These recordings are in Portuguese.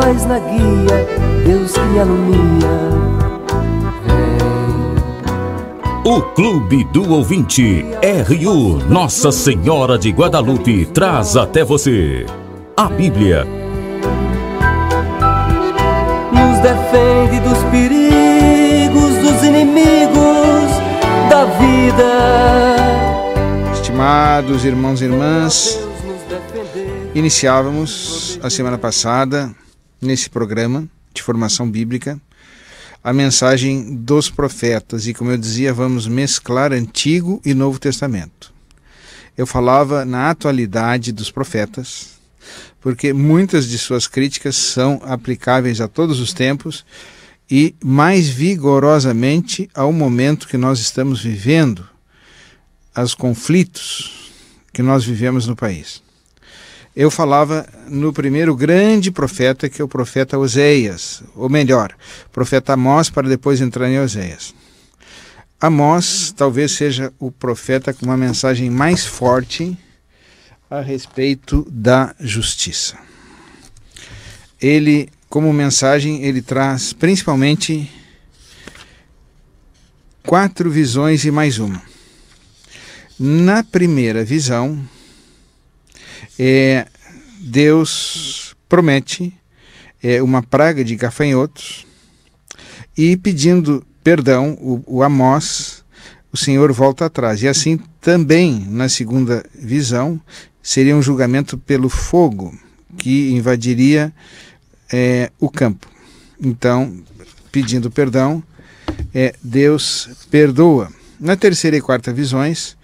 paz na guia, Deus que alumia. O Clube do Ouvinte, RU Nossa Senhora de Guadalupe, traz até você a Bíblia. Nos defende dos perigos, dos inimigos da vida. Estimados irmãos e irmãs, iniciávamos a semana passada nesse programa de formação bíblica a mensagem dos profetas e, como eu dizia, vamos mesclar Antigo e Novo Testamento. Eu falava na atualidade dos profetas, porque muitas de suas críticas são aplicáveis a todos os tempos e mais vigorosamente ao momento que nós estamos vivendo, aos conflitos que nós vivemos no país eu falava no primeiro grande profeta, que é o profeta Oséias, ou melhor, profeta Amós, para depois entrar em Oséias. Amós talvez seja o profeta com uma mensagem mais forte a respeito da justiça. Ele, como mensagem, ele traz principalmente quatro visões e mais uma. Na primeira visão, é, Deus promete é, uma praga de gafanhotos e pedindo perdão, o, o Amós, o Senhor volta atrás. E assim também, na segunda visão, seria um julgamento pelo fogo que invadiria é, o campo. Então, pedindo perdão, é, Deus perdoa. Na terceira e quarta visões,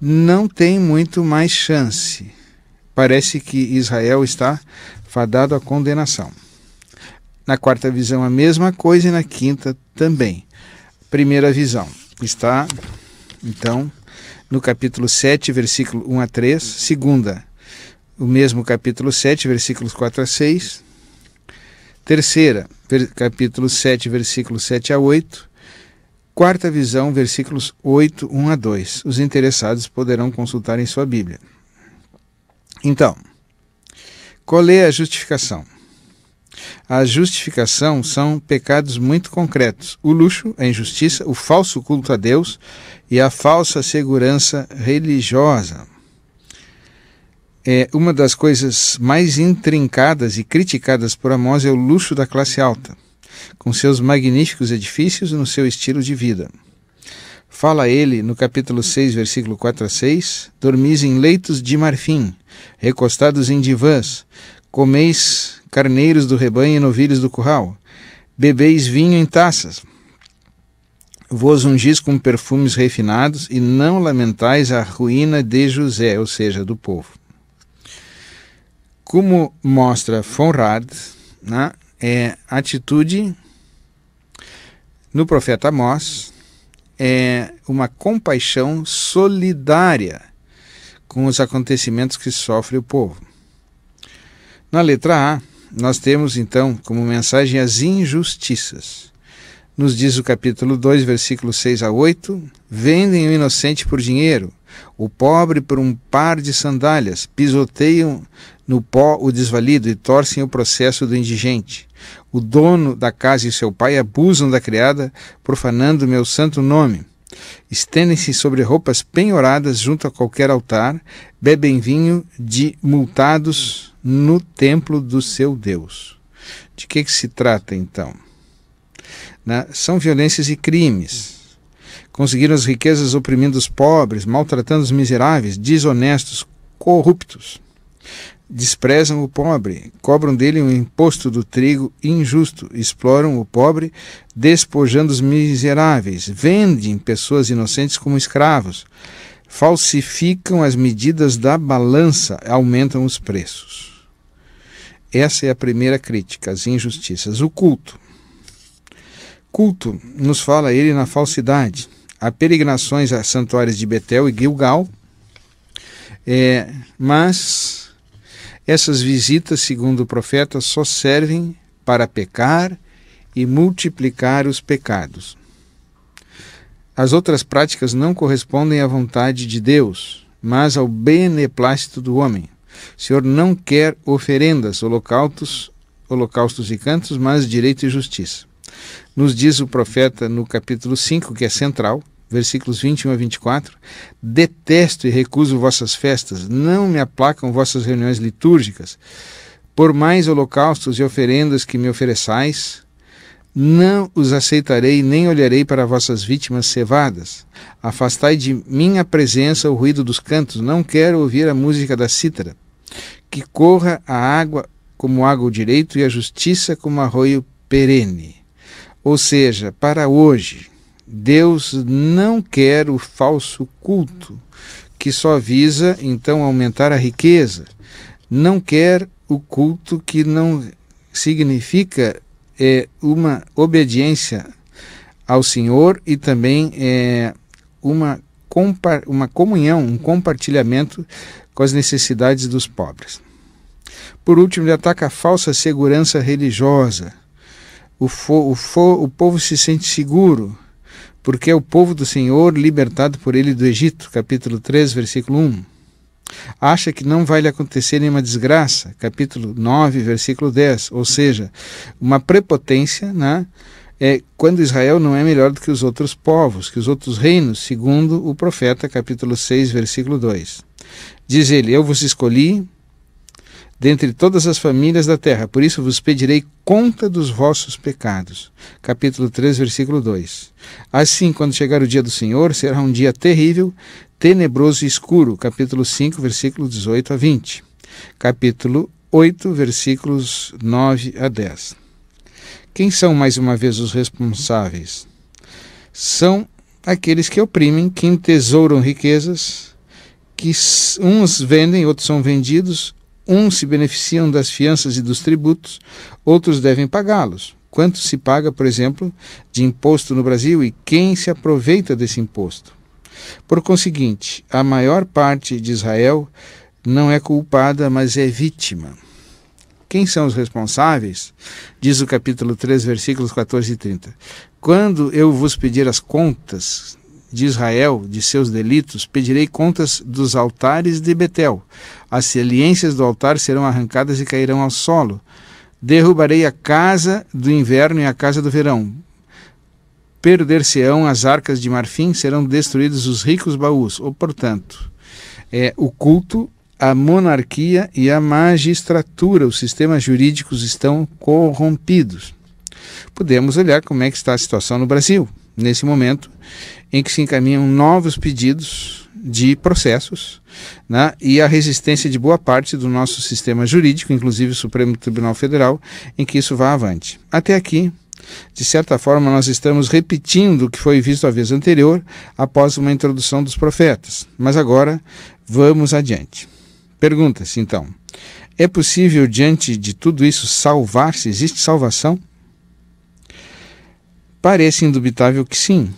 não tem muito mais chance parece que Israel está fadado à condenação. Na quarta visão, a mesma coisa, e na quinta também. Primeira visão está, então, no capítulo 7, versículo 1 a 3. Segunda, o mesmo capítulo 7, versículos 4 a 6. Terceira, capítulo 7, versículos 7 a 8. Quarta visão, versículos 8, 1 a 2. Os interessados poderão consultar em sua Bíblia. Então, qual é a justificação? A justificação são pecados muito concretos: o luxo, a injustiça, o falso culto a Deus e a falsa segurança religiosa. É, uma das coisas mais intrincadas e criticadas por Amós é o luxo da classe alta, com seus magníficos edifícios e no seu estilo de vida. Fala ele, no capítulo 6, versículo 4 a 6, Dormis em leitos de marfim, recostados em divãs, comeis carneiros do rebanho e novilhos do curral, bebeis vinho em taças, vos ungis com perfumes refinados e não lamentais a ruína de José, ou seja, do povo. Como mostra Fonrad, né, é atitude no profeta Amós, é uma compaixão solidária com os acontecimentos que sofre o povo. Na letra A, nós temos então como mensagem as injustiças. Nos diz o capítulo 2, versículos 6 a 8: Vendem o inocente por dinheiro, o pobre por um par de sandálias, pisoteiam no pó o desvalido e torcem o processo do indigente. O dono da casa e seu pai abusam da criada, profanando meu santo nome. Estendem-se sobre roupas penhoradas junto a qualquer altar, bebem vinho de multados no templo do seu Deus. De que, que se trata então? Na, são violências e crimes conseguiram as riquezas oprimindo os pobres, maltratando os miseráveis, desonestos, corruptos desprezam o pobre, cobram dele um imposto do trigo injusto, exploram o pobre, despojando os miseráveis, vendem pessoas inocentes como escravos, falsificam as medidas da balança, aumentam os preços. Essa é a primeira crítica, as injustiças. O culto. Culto, nos fala ele na falsidade. Há peregrinações a santuários de Betel e Gilgal, é, mas essas visitas, segundo o profeta, só servem para pecar e multiplicar os pecados. As outras práticas não correspondem à vontade de Deus, mas ao beneplácito do homem. O Senhor não quer oferendas, holocaustos, holocaustos e cantos, mas direito e justiça. Nos diz o profeta no capítulo 5, que é central, versículos 21 a 24. Detesto e recuso vossas festas, não me aplacam vossas reuniões litúrgicas. Por mais holocaustos e oferendas que me ofereçais, não os aceitarei nem olharei para vossas vítimas cevadas. Afastai de minha presença o ruído dos cantos, não quero ouvir a música da cítara. Que corra a água como água o direito e a justiça como arroio perene. Ou seja, para hoje, Deus não quer o falso culto, que só visa então aumentar a riqueza. Não quer o culto que não significa é, uma obediência ao Senhor e também é, uma, uma comunhão, um compartilhamento com as necessidades dos pobres. Por último, ele ataca a falsa segurança religiosa. O, fo, o, fo, o povo se sente seguro porque é o povo do Senhor libertado por ele do Egito, capítulo 3, versículo 1. Acha que não vai lhe acontecer nenhuma desgraça, capítulo 9, versículo 10, ou seja, uma prepotência, né? É, quando Israel não é melhor do que os outros povos, que os outros reinos, segundo o profeta, capítulo 6, versículo 2. Diz ele: Eu vos escolhi, dentre todas as famílias da terra. Por isso vos pedirei conta dos vossos pecados. Capítulo 3, versículo 2. Assim, quando chegar o dia do Senhor, será um dia terrível, tenebroso e escuro. Capítulo 5, versículo 18 a 20. Capítulo 8, versículos 9 a 10. Quem são mais uma vez os responsáveis? São aqueles que oprimem, que entesouram riquezas, que uns vendem, outros são vendidos, Uns se beneficiam das fianças e dos tributos, outros devem pagá-los. Quanto se paga, por exemplo, de imposto no Brasil e quem se aproveita desse imposto? Por conseguinte, a maior parte de Israel não é culpada, mas é vítima. Quem são os responsáveis? Diz o capítulo 3, versículos 14 e 30. Quando eu vos pedir as contas, de Israel de seus delitos, pedirei contas dos altares de Betel. As saliências do altar serão arrancadas e cairão ao solo. Derrubarei a casa do inverno e a casa do verão. Perder-se-ão as arcas de marfim, serão destruídos os ricos baús. Ou, portanto, é o culto, a monarquia e a magistratura, os sistemas jurídicos estão corrompidos. Podemos olhar como é que está a situação no Brasil nesse momento em que se encaminham novos pedidos de processos né, e a resistência de boa parte do nosso sistema jurídico, inclusive o Supremo Tribunal Federal, em que isso vá avante. Até aqui, de certa forma, nós estamos repetindo o que foi visto a vez anterior, após uma introdução dos profetas. Mas agora, vamos adiante. Pergunta-se, então, é possível, diante de tudo isso, salvar-se? Existe salvação? Parece indubitável que sim.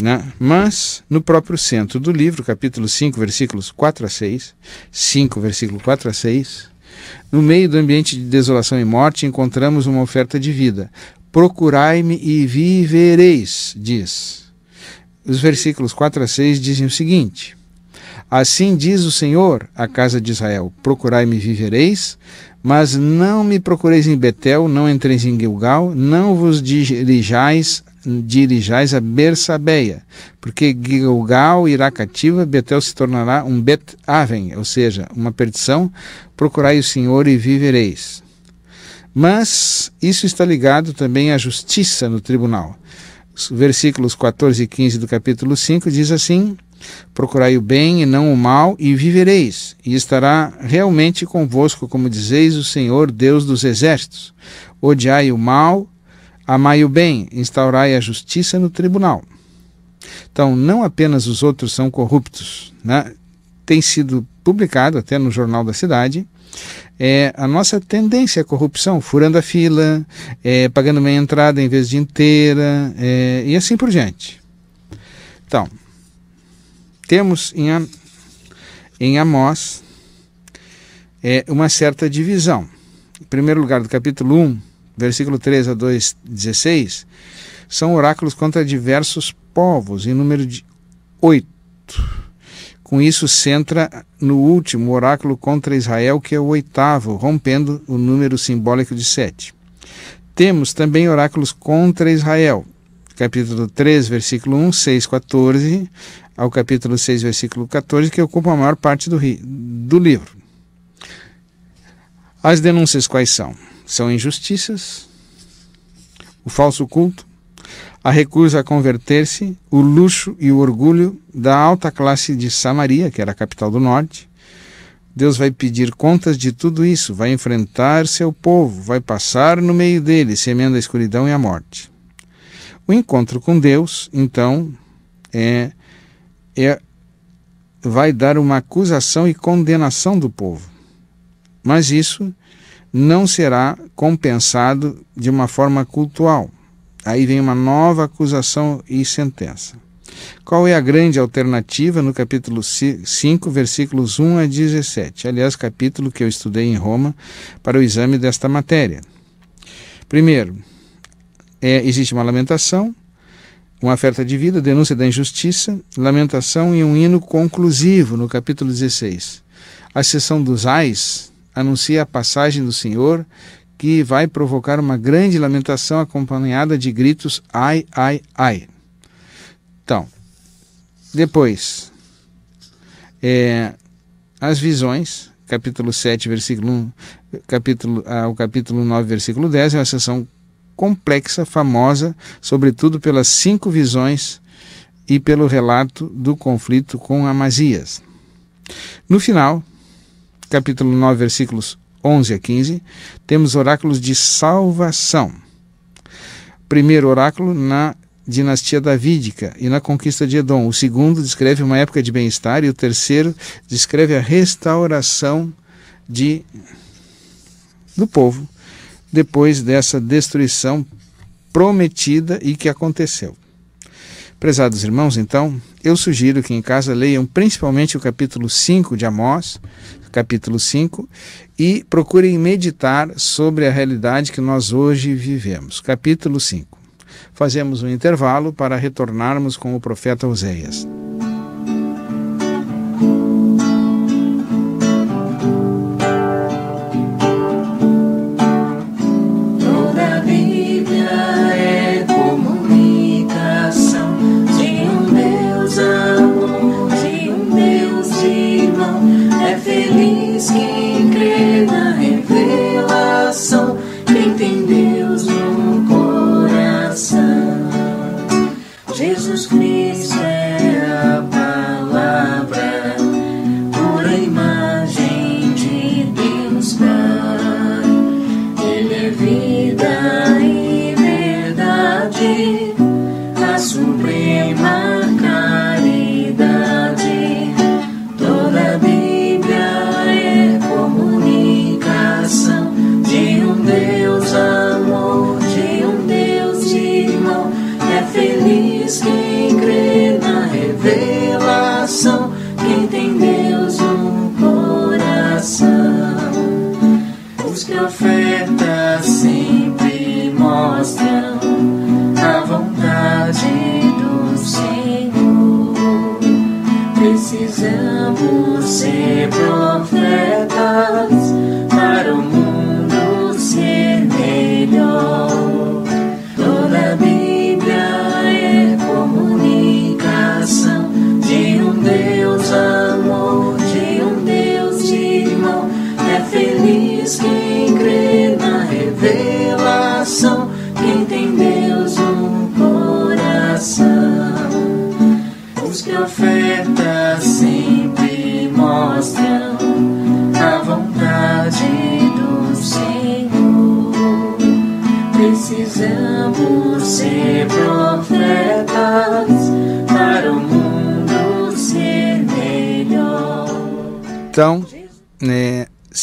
Né? Mas, no próprio centro do livro, capítulo 5, versículos 4 a 6, 5, versículo 4 a 6, no meio do ambiente de desolação e morte, encontramos uma oferta de vida. Procurai-me e vivereis, diz. Os versículos 4 a 6 dizem o seguinte: Assim diz o Senhor à casa de Israel: Procurai-me e vivereis, mas não me procureis em Betel, não entreis em Gilgal, não vos dirijais dirijais a Bersabeia, porque Gilgal irá cativa, Betel se tornará um Bet-Aven, ou seja, uma perdição, procurai o Senhor e vivereis. Mas isso está ligado também à justiça no tribunal. versículos 14 e 15 do capítulo 5 diz assim: Procurai o bem e não o mal, e vivereis, e estará realmente convosco, como dizeis o Senhor Deus dos exércitos. Odiai o mal, Amai o bem, instaurai a justiça no tribunal. Então, não apenas os outros são corruptos, né? tem sido publicado até no Jornal da Cidade, é a nossa tendência à é corrupção, furando a fila, é, pagando meia entrada em vez de inteira, é, e assim por diante. Então, temos em, em Amós é, uma certa divisão. Em primeiro lugar, do capítulo 1 versículo 3 a 2, 16, são oráculos contra diversos povos, em número de 8. Com isso, centra no último oráculo contra Israel, que é o oitavo, rompendo o número simbólico de 7. Temos também oráculos contra Israel, capítulo 3, versículo 1, 6, 14, ao capítulo 6, versículo 14, que ocupa a maior parte do, do livro. As denúncias quais são? são injustiças, o falso culto, a recusa a converter-se, o luxo e o orgulho da alta classe de Samaria, que era a capital do norte. Deus vai pedir contas de tudo isso, vai enfrentar seu povo, vai passar no meio dele, semendo a escuridão e a morte. O encontro com Deus, então, é, é vai dar uma acusação e condenação do povo. Mas isso não será compensado de uma forma cultual. Aí vem uma nova acusação e sentença. Qual é a grande alternativa no capítulo 5, versículos 1 a 17? Aliás, capítulo que eu estudei em Roma para o exame desta matéria. Primeiro, é, existe uma lamentação, uma oferta de vida, denúncia da injustiça, lamentação e um hino conclusivo no capítulo 16. A sessão dos ais anuncia a passagem do Senhor, que vai provocar uma grande lamentação acompanhada de gritos ai, ai, ai. Então, depois, é, as visões, capítulo 7, versículo 1, capítulo, ao ah, capítulo 9, versículo 10, é uma sessão complexa, famosa, sobretudo pelas cinco visões e pelo relato do conflito com Amazias. No final, capítulo 9, versículos 11 a 15, temos oráculos de salvação. Primeiro oráculo na dinastia davídica e na conquista de Edom. O segundo descreve uma época de bem-estar e o terceiro descreve a restauração de do povo depois dessa destruição prometida e que aconteceu. Prezados irmãos, então, eu sugiro que em casa leiam principalmente o capítulo 5 de Amós, capítulo 5, e procurem meditar sobre a realidade que nós hoje vivemos. Capítulo 5. Fazemos um intervalo para retornarmos com o profeta Oséias. did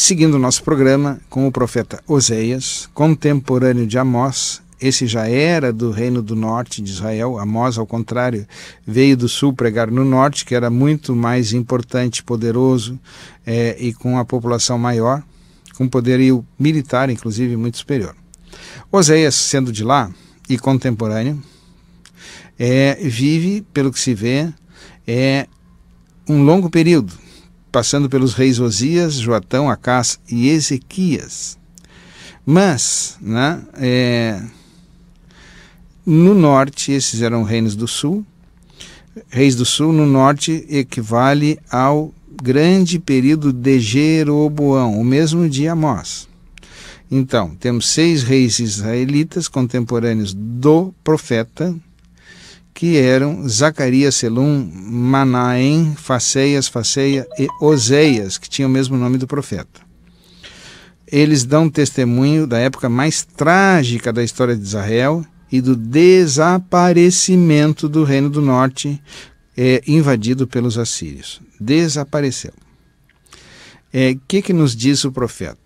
Seguindo o nosso programa com o profeta Oseias, contemporâneo de Amós, esse já era do reino do norte de Israel. Amós, ao contrário, veio do sul pregar no norte, que era muito mais importante, poderoso é, e com a população maior, com poderio militar, inclusive, muito superior. Oséias, sendo de lá e contemporâneo, é, vive, pelo que se vê, é um longo período passando pelos reis Osias, Joatão, Acás e Ezequias. Mas, né, é, no norte, esses eram reinos do sul, reis do sul, no norte equivale ao grande período de Jeroboão, o mesmo de Amós. Então, temos seis reis israelitas contemporâneos do profeta, que eram Zacarias, Selum, Manaém, Faceias, Faceia e Oseias, que tinham o mesmo nome do profeta. Eles dão testemunho da época mais trágica da história de Israel e do desaparecimento do Reino do Norte, é, invadido pelos assírios. Desapareceu. O eh, é, que, que nos diz o profeta?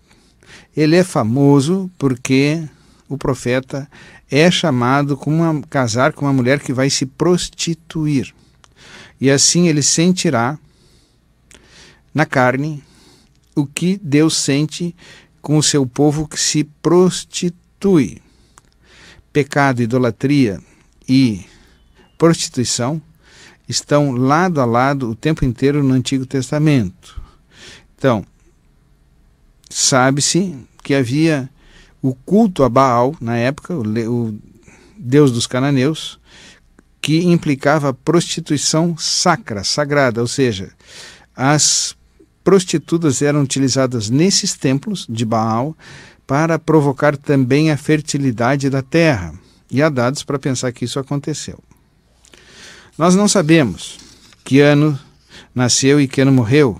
Ele é famoso porque o profeta é chamado com uma, casar com uma mulher que vai se prostituir. E assim ele sentirá na carne o que Deus sente com o seu povo que se prostitui. Pecado, idolatria e prostituição estão lado a lado o tempo inteiro no Antigo Testamento. Então, sabe-se que havia o culto a Baal, na época, o, o deus dos cananeus, que implicava prostituição sacra, sagrada, ou seja, as prostitutas eram utilizadas nesses templos de Baal para provocar também a fertilidade da terra. E há dados para pensar que isso aconteceu. Nós não sabemos que ano nasceu e que ano morreu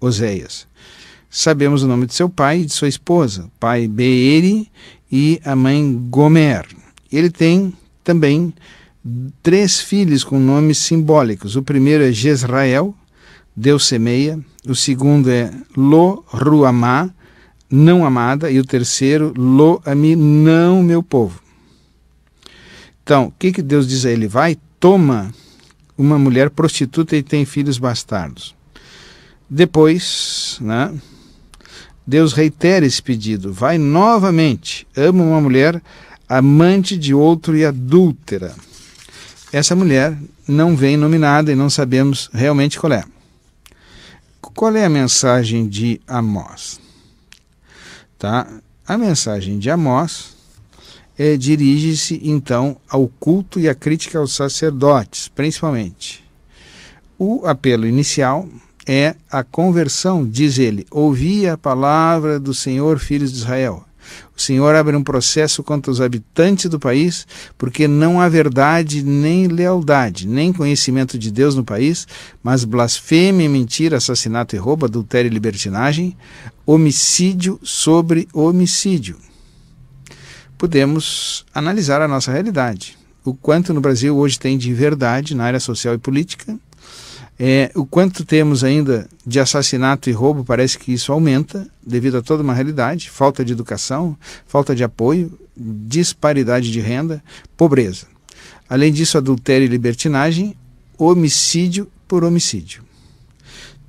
Oséias. Sabemos o nome de seu pai e de sua esposa, pai Beeri e a mãe Gomer. Ele tem também três filhos com nomes simbólicos. O primeiro é Jezrael, Deus semeia. O segundo é Lo Ruamá, não amada. E o terceiro, Lo Ami, não meu povo. Então, o que, que Deus diz a ele? Vai, toma uma mulher prostituta e tem filhos bastardos. Depois, né, Deus reitera esse pedido. Vai novamente. Ama uma mulher amante de outro e adúltera. Essa mulher não vem nominada e não sabemos realmente qual é. Qual é a mensagem de Amós? Tá? A mensagem de Amós é, dirige-se então ao culto e à crítica aos sacerdotes, principalmente. O apelo inicial é a conversão, diz ele. Ouvi a palavra do Senhor, filhos de Israel. O Senhor abre um processo contra os habitantes do país, porque não há verdade, nem lealdade, nem conhecimento de Deus no país, mas blasfêmia, mentira, assassinato e roubo, adultério e libertinagem, homicídio sobre homicídio. Podemos analisar a nossa realidade. O quanto no Brasil hoje tem de verdade na área social e política, é, o quanto temos ainda de assassinato e roubo, parece que isso aumenta devido a toda uma realidade: falta de educação, falta de apoio, disparidade de renda, pobreza. Além disso, adultério e libertinagem, homicídio por homicídio.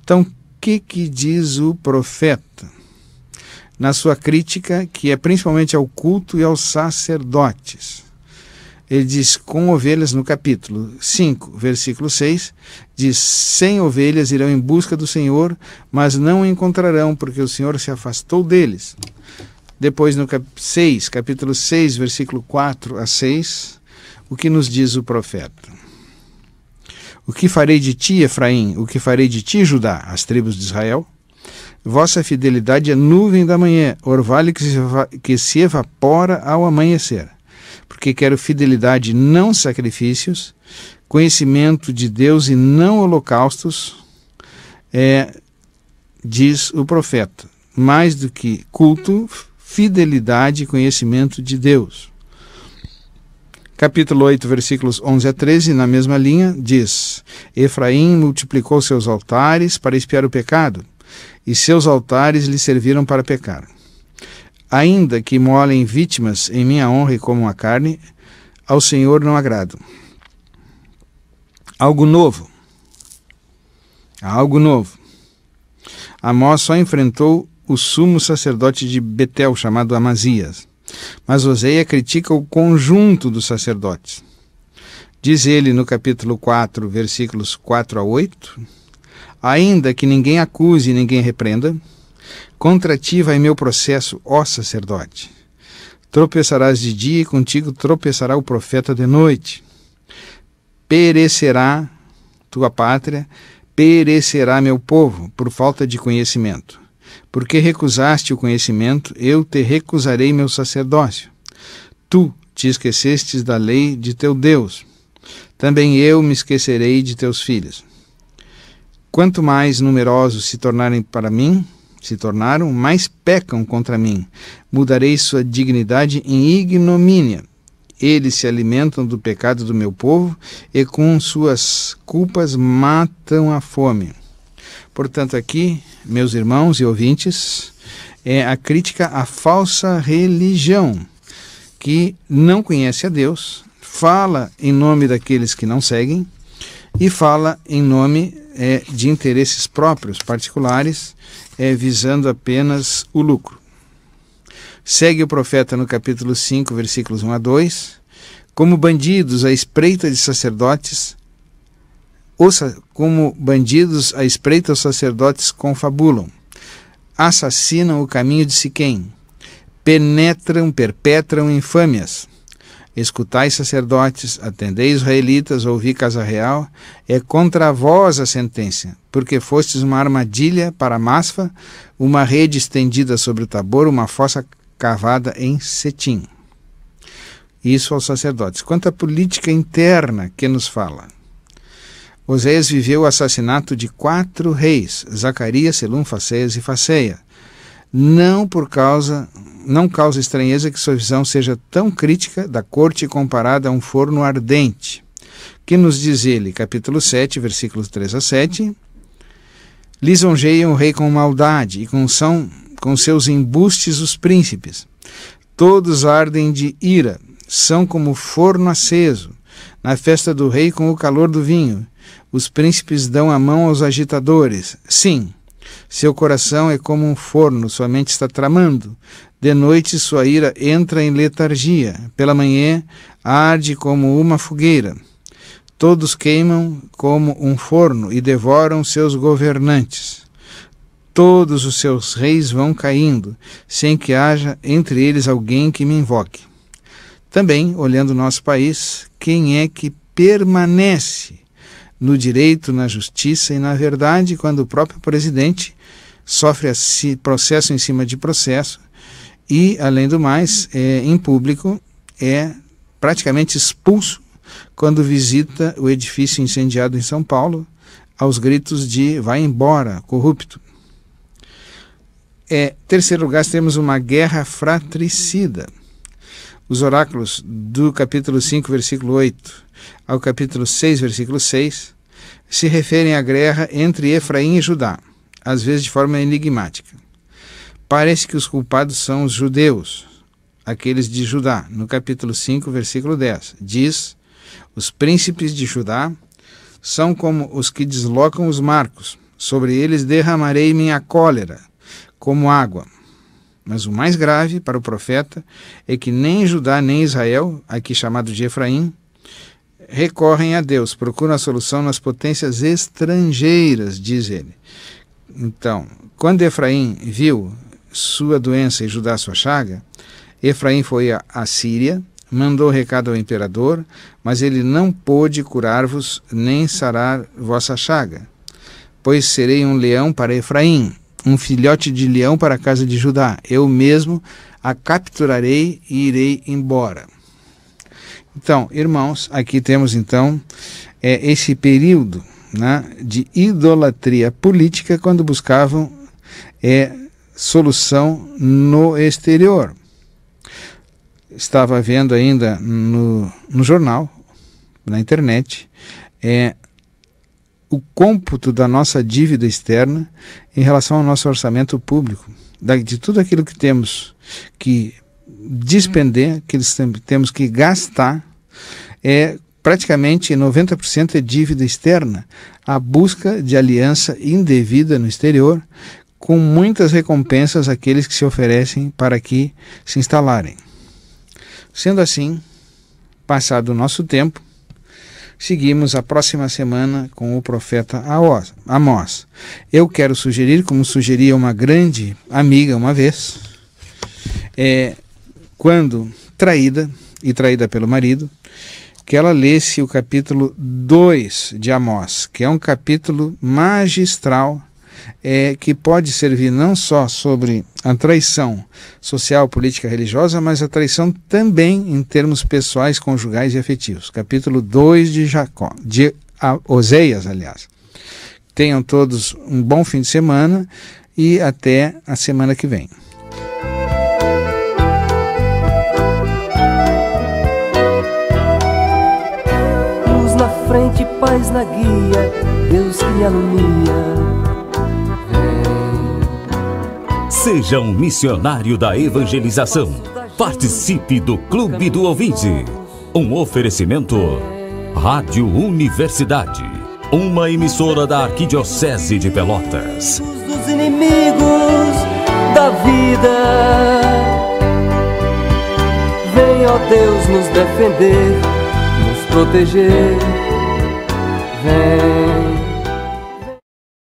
Então, o que, que diz o profeta? Na sua crítica, que é principalmente ao culto e aos sacerdotes ele diz com ovelhas no capítulo 5, versículo 6, diz: Sem ovelhas irão em busca do Senhor, mas não o encontrarão, porque o Senhor se afastou deles. Depois, no cap 6, capítulo 6, versículo 4 a 6, o que nos diz o profeta? O que farei de ti, Efraim? O que farei de ti, Judá? As tribos de Israel? Vossa fidelidade é nuvem da manhã, orvalho que se, que se evapora ao amanhecer porque quero fidelidade, não sacrifícios, conhecimento de Deus e não holocaustos, é, diz o profeta. Mais do que culto, fidelidade e conhecimento de Deus. Capítulo 8, versículos 11 a 13, na mesma linha, diz: Efraim multiplicou seus altares para espiar o pecado, e seus altares lhe serviram para pecar. Ainda que molem vítimas em minha honra e como a carne, ao Senhor não agrado. Algo novo. Algo novo. Amós só enfrentou o sumo sacerdote de Betel, chamado Amazias. Mas Oséia critica o conjunto dos sacerdotes. Diz ele no capítulo 4, versículos 4 a 8: Ainda que ninguém acuse e ninguém repreenda, Contra ti vai meu processo, ó sacerdote. Tropeçarás de dia e contigo tropeçará o profeta de noite. Perecerá tua pátria, perecerá meu povo, por falta de conhecimento. Porque recusaste o conhecimento, eu te recusarei meu sacerdócio. Tu te esquecestes da lei de teu Deus. Também eu me esquecerei de teus filhos. Quanto mais numerosos se tornarem para mim, se tornaram, mais pecam contra mim. Mudarei sua dignidade em ignomínia. Eles se alimentam do pecado do meu povo e com suas culpas matam a fome. Portanto, aqui, meus irmãos e ouvintes, é a crítica à falsa religião, que não conhece a Deus, fala em nome daqueles que não seguem e fala em nome é, de interesses próprios, particulares, é, visando apenas o lucro. Segue o profeta no capítulo 5, versículos 1 a 2. Como bandidos à espreita de sacerdotes, ouça, como bandidos à espreita os sacerdotes confabulam, assassinam o caminho de Siquém, penetram, perpetram infâmias Escutai, sacerdotes, atendei, israelitas, ouvi, casa real. É contra vós a sentença, porque fostes uma armadilha para Masfa, uma rede estendida sobre o Tabor, uma fossa cavada em Setim. Isso aos sacerdotes. Quanto à política interna que nos fala. Oséias viveu o assassinato de quatro reis, Zacarias, Selum, Faceias e Faceia. Não por causa não causa estranheza que sua visão seja tão crítica da corte comparada a um forno ardente. Que nos diz ele, capítulo 7, versículos 3 a 7. Lisonjeiam o rei com maldade e com, são, com seus embustes os príncipes. Todos ardem de ira, são como forno aceso, na festa do rei com o calor do vinho. Os príncipes dão a mão aos agitadores. Sim, seu coração é como um forno, sua mente está tramando. De noite sua ira entra em letargia, pela manhã arde como uma fogueira. Todos queimam como um forno e devoram seus governantes. Todos os seus reis vão caindo, sem que haja entre eles alguém que me invoque. Também, olhando nosso país, quem é que permanece no direito, na justiça e na verdade, quando o próprio presidente sofre processo em cima de processo e, além do mais, é, em público é praticamente expulso quando visita o edifício incendiado em São Paulo aos gritos de vai embora, corrupto. É, terceiro lugar, temos uma guerra fratricida os oráculos do capítulo 5, versículo 8 ao capítulo 6, versículo 6, se referem à guerra entre Efraim e Judá, às vezes de forma enigmática. Parece que os culpados são os judeus, aqueles de Judá. No capítulo 5, versículo 10, diz: Os príncipes de Judá são como os que deslocam os marcos, sobre eles derramarei minha cólera, como água mas o mais grave para o profeta é que nem Judá nem Israel, aqui chamado de Efraim, recorrem a Deus, procuram a solução nas potências estrangeiras, diz ele. Então, quando Efraim viu sua doença e Judá sua chaga, Efraim foi à Síria, mandou recado ao imperador, mas ele não pôde curar-vos nem sarar vossa chaga, pois serei um leão para Efraim um filhote de leão para a casa de Judá. Eu mesmo a capturarei e irei embora. Então, irmãos, aqui temos então é, esse período né, de idolatria política quando buscavam é, solução no exterior. Estava vendo ainda no, no jornal, na internet, é, o cômputo da nossa dívida externa em relação ao nosso orçamento público, de tudo aquilo que temos que despender, que temos que gastar, é praticamente 90% é dívida externa, a busca de aliança indevida no exterior, com muitas recompensas àqueles que se oferecem para que se instalarem. Sendo assim, passado o nosso tempo, Seguimos a próxima semana com o profeta Amós. Eu quero sugerir, como sugeria uma grande amiga uma vez, é, quando traída e traída pelo marido, que ela lesse o capítulo 2 de Amós, que é um capítulo magistral é, que pode servir não só sobre a traição social, política, religiosa, mas a traição também em termos pessoais, conjugais e afetivos. Capítulo 2 de Jacó, de Oseias, aliás. Tenham todos um bom fim de semana e até a semana que vem. Luz na frente, paz na guia, Deus que alumia Seja um missionário da evangelização. Participe do Clube do Ouvinte. Um oferecimento Rádio Universidade, uma emissora da Arquidiocese de Pelotas. Dos inimigos da vida. Vem, ó Deus, nos defender, nos proteger. Vem.